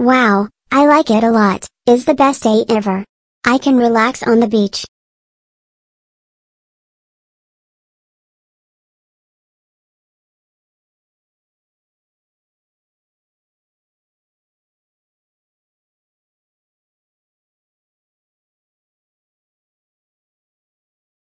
Wow, I like it a lot, is the best day ever. I can relax on the beach,